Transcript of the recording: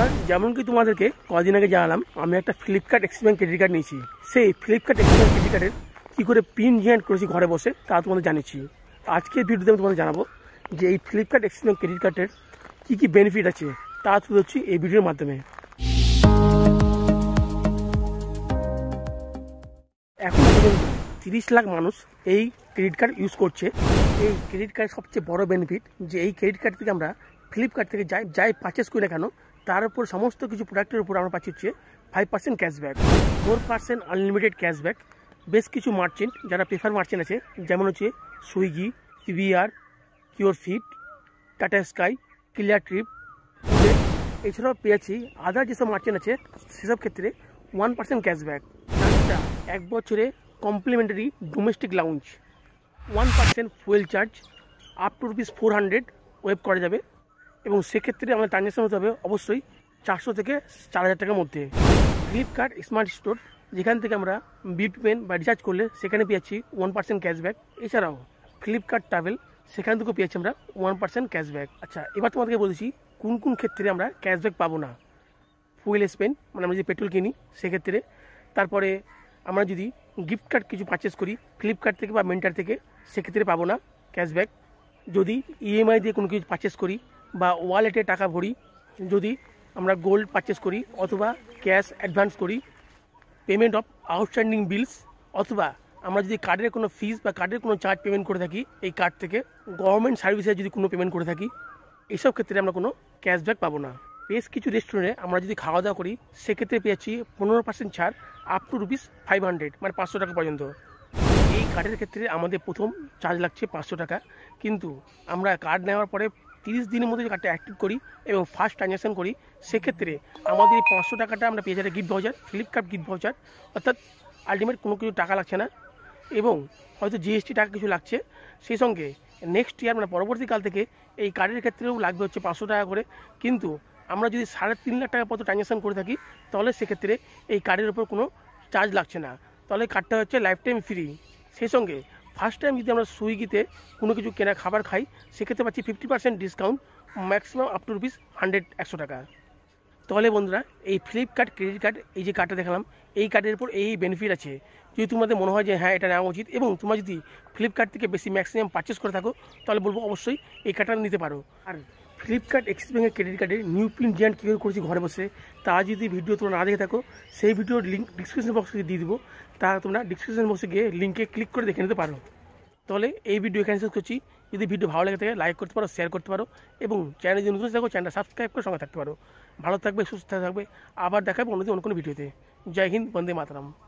নমস্কার যেমন কি তোমাদেরকে কদিন আগে জানালাম আমি একটা Flipkart Axis bank credit card নিয়েছি সেই ফ্লিপকার্ট এক্সিস ব্যাঙ্ক ক্রেডিট কার্ডের কী করে পিন জেন্ট করেছি ঘরে বসে তা তোমাদের জানিয়েছি আজকের ভিডিওতে আমি তোমাদের জানাবো যে এই ফ্লিপকার্ট এক্সিস ব্যাঙ্ক ক্রেডিট কার্ডের কী কী বেনিফিট আছে তা তুলে হচ্ছি এই ভিডিওর মাধ্যমে এখন পর্যন্ত তিরিশ লাখ মানুষ এই ক্রেডিট কার্ড ইউজ করছে এই ক্রেডিট কার্ডের সবচেয়ে বড় বেনিফিট যে এই ক্রেডিট কার্ড থেকে আমরা ফ্লিপকার্ট থেকে যাই যাই পারচেস করি না কেন তার উপর সমস্ত কিছু প্রোডাক্টের উপর আমরা পাচ্ছি হচ্ছে five percent cashback four percent unlimited cashback বেশ কিছু মার্চেন্ট যারা প্রেফার মার্চেন্ট আছে যেমন হচ্ছে সুইগি পিভিআর কিওর ফিট টাটা স্কাই ক্লিয়ার ট্রিপ এছাড়াও পেয়েছি আদার যেসব মার্চেন্ট আছে সেসব ক্ষেত্রে ওয়ান পার্সেন্ট ক্যাশব্যাক এক বছরে complimentary domestic lounge one percent fuel charge up to rupees four hundred waive করা যাবে এবং সেক্ষেত্রে আমাদের ট্রানজাকশন হতে হবে অবশ্যই চারশো থেকে চার হাজার টাকার মধ্যে ফ্লিপকার্ট স্মার্ট স্টোর যেখান থেকে আমরা বিপ পেন বা রিচার্জ করলে সেখানে পেয়েছি ওয়ান পার্সেন্ট ক্যাশব্যাক এছাড়াও ফ্লিপকার্ট ট্রাভেল সেখান থেকেও পেয়েছি আমরা ওয়ান পার্সেন্ট ক্যাশব্যাক আচ্ছা এবার তোমাদেরকে বলেছি কোন কোন ক্ষেত্রে আমরা ক্যাশব্যাক পাবো না ফুয়েল স্পেন মানে আমরা যদি পেট্রোল কিনি সেক্ষেত্রে তারপরে আমরা যদি গিফট কার্ড কিছু পারচেস করি ফ্লিপকার্ট থেকে বা মেন্টার থেকে সেক্ষেত্রে পাবো না ক্যাশব্যাক যদি ইএমআই e দিয়ে কোনো কিছু পারচেস করি বা ওয়ালেটে টাকা ভরি যদি আমরা গোল্ড পারচেস করি অথবা ক্যাশ অ্যাডভান্স করি পেমেন্ট অফ আউটস্ট্যান্ডিং বিলস অথবা আমরা যদি কার্ডের কোনো ফিস বা কার্ডের কোনো চার্জ পেমেন্ট করে থাকি এই কার্ড থেকে গভর্নমেন্ট সার্ভিসে যদি কোনো পেমেন্ট করে থাকি এইসব ক্ষেত্রে আমরা কোনো ক্যাশব্যাক পাবো না বেশ কিছু রেস্টুরেন্টে আমরা যদি খাওয়া দাওয়া করি সেক্ষেত্রে পেয়েছি পনেরো পার্সেন্ট ছাড় up to rupees five hundred মানে পাঁচশো টাকা পর্যন্ত এই কার্ডের ক্ষেত্রে আমাদের প্রথম চার্জ লাগছে পাঁচশো টাকা কিন্তু আমরা কার্ড নেওয়ার পরে তিরিশ দিনের মধ্যে কার্ডটা অ্যাক্টিভ করি এবং ফার্স্ট ট্রানজ্যাকশন করি সেক্ষেত্রে আমাদের এই পাঁচশো টাকাটা আমরা পেয়ে যাই gift voucher Flipkart gift voucher অর্থাৎ আলটিমেট কোনো কিছু টাকা লাগছে না এবং হয়তো জিএসটি টাকা কিছু লাগছে সেই সঙ্গে নেক্সট ইয়ার মানে পরবর্তীকাল থেকে এই কার্ডের ক্ষেত্রেও লাগবে হচ্ছে পাঁচশো টাকা করে কিন্তু আমরা যদি সাড়ে তিন লাখ টাকা পর্যন্ত ট্রানজ্যাকশান করে থাকি তাহলে সেক্ষেত্রে এই কার্ডের ওপর কোনো চার্জ লাগছে না তাহলে কার্ডটা হচ্ছে লাইফ টাইম ফ্রি সেই সঙ্গে ফার্স্ট টাইম যদি আমরা সুইগিতে কোনো কিছু কেনা খাবার খাই সেক্ষেত্রে পাচ্ছি fifty percent discount maximum up to rupees hundred একশো টাকা তাহলে বন্ধুরা এই ফ্লিপকার্ট ক্রেডিট কার্ড এই যে কার্ডটা দেখালাম এই কার্ডের উপর এই বেনিফিট আছে যদি তোমাদের মনে হয় যে হ্যাঁ এটা নেওয়া উচিত এবং তোমরা যদি ফ্লিপকার্ট থেকে বেশি ম্যাক্সিমাম পারচেস করে থাকো তাহলে বলবো অবশ্যই এই কার্ডটা নিতে পারো আর ফ্লিপকার্ট এক্সিস ব্যাঙ্কের ক্রেডিট কার্ডের নিউ পিন জেন্ট কীভাবে করেছি ঘরে বসে তা যদি ভিডিও তোমরা না দেখে থাকো সেই ভিডিওর লিঙ্ক ডিসক্রিপশন বক্সে দিয়ে দিব তা তোমরা ডিসক্রিপশন বক্সে গিয়ে লিঙ্কে ক্লিক করে দেখে নিতে পারো তাহলে এই ভিডিও এখানে শেষ করছি যদি ভিডিও ভালো লাগে থাকে লাইক করতে পারো শেয়ার করতে পারো এবং চ্যানেল যদি নতুন থাকো চ্যানেলটা সাবস্ক্রাইব করে সঙ্গে থাকতে পারো ভালো থাকবে সুস্থ থাকবে আবার দেখাবে অন্যদিন অন্য কোনো ভিডিওতে জয় হিন্দ বন্দে মাতারাম